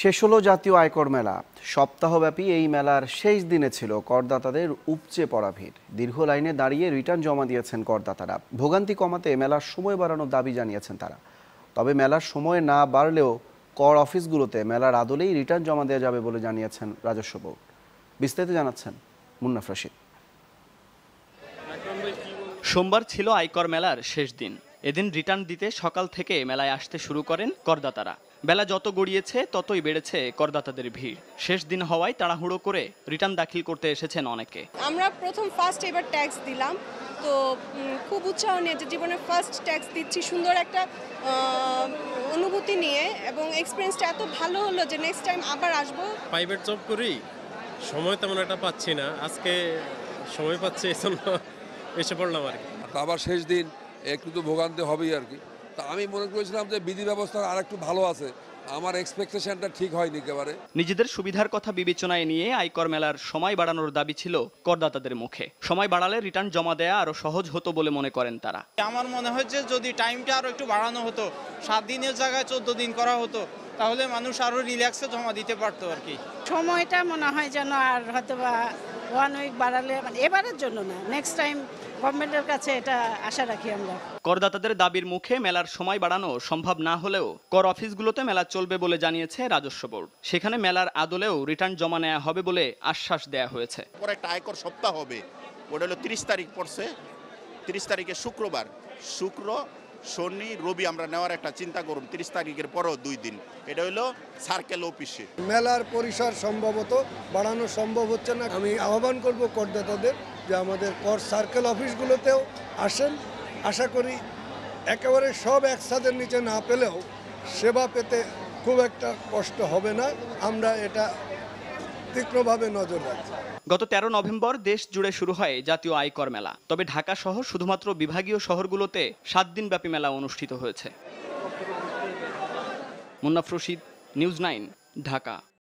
শেষ হলো জাতীয় আয়কর মেলা সপ্তাহব্যাপী এই মেলার শেষ দিনে ছিল করদাতাদের উপচে পড়া ভিড় দীর্ঘ লাইনে দাঁড়িয়ে রিটার্ন জমা দিয়েছেন করদাতারা ভোগান্তি কমাতে মেলার সময় বাড়ানোর দাবি জানিয়েছেন তারা তবে মেলার সময় না বাড়লেও কর অফিসগুলোতে মেলার আদলেই রিটার্ন জমা দেওয়া যাবে বলে জানিয়েছেন রাজস্ব বোর্ড বিস্তারিত জানাচ্ছেন মুন্নাফ রশিদ সোমবার ছিল আয়কর মেলার শেষ দিন এদিন রিটার্ন দিতে সকাল থেকে মেলায় আসতে শুরু করেন করদাতারা বেলা যত গড়িয়েছে ততই বেড়েছে করদাতাদের ভিড় শেষ দিন হওয়ায় তাড়াহুড়ো করে রিটার্ন দাখিল করতে এসেছেন অনেকে আমরা প্রথম ফার্স্ট এবার ট্যাক্স দিলাম তো খুব উৎসাহ নিয়ে যে জীবনে ফার্স্ট ট্যাক্স দিচ্ছি সুন্দর একটা অনুভূতি নিয়ে এবং এক্সপিরিয়েন্সটা এত ভালো হলো যে নেক্সট টাইম আবার আসবো প্রাইভেট জব করি সময় তেমন একটা পাচ্ছি না আজকে সময় পাচ্ছি এই জন্য এসে পড়লাম আর কি আবার শেষ দিন একটু তো ভোগান্তি হবেই আর কি তা আমি মনে করেছিলাম যে বিধি ব্যবস্থা আর একটু ভালো আছে আমার এক্সপেকটেশনটা ঠিক হয়নি একেবারে নিজেদের সুবিধার কথা বিবেচনায় নিয়ে আয়কর মেলার সময় বাড়ানোর দাবি ছিল করদাতাদের মুখে সময় বাড়ালে রিটার্ন জমা দেয়া আরও সহজ হতো বলে মনে করেন তারা আমার মনে হয় যে যদি টাইমটা আরও একটু বাড়ানো হতো সাত দিনের জায়গায় চোদ্দ দিন করা হতো তাহলে মানুষ আরও রিল্যাক্সে জমা দিতে পারতো আর কি সময়টা মনে হয় যেন আর হয়তো বা ওয়ান উইক বাড়ালে মানে এবারের জন্য না নেক্সট টাইম গভর্নমেন্টের কাছে এটা আশা রাখি আমরা করদাতাদের দাবির মুখে মেলার সময় বাড়ানো সম্ভব না হলেও কর অফিসগুলোতে মেলা চলবে বলে জানিয়েছে রাজস্ব বোর্ড সেখানে মেলার আদলেও রিটার্ন জমা নেওয়া হবে বলে আশ্বাস দেয়া হয়েছে পরে একটা আয়কর সপ্তাহ হবে ওটা হলো তিরিশ তারিখ পড়ছে তিরিশ তারিখে শুক্রবার শুক্র শনি রবি আমরা নেওয়ার একটা চিন্তা করুন তিরিশ তারিখের পরও দুই দিন এটা হলো সার্কেল অফিসে মেলার পরিসর সম্ভবত বাড়ানো সম্ভব হচ্ছে না আমি আহ্বান করব করদাতাদের যে আমাদের কর সার্কেল অফিসগুলোতেও আসেন আশা করি একেবারে সব একসাথে নিচে না পেলেও সেবা পেতে খুব একটা কষ্ট হবে না আমরা এটা তীক্ষ্ণভাবে নজর রাখছে গত ১৩ নভেম্বর দেশ জুড়ে শুরু হয় জাতীয় আয়কর মেলা তবে ঢাকা সহ শুধুমাত্র বিভাগীয় শহরগুলোতে সাত দিন ব্যাপী মেলা অনুষ্ঠিত হয়েছে মুন্নাফ রশিদ নিউজ নাইন ঢাকা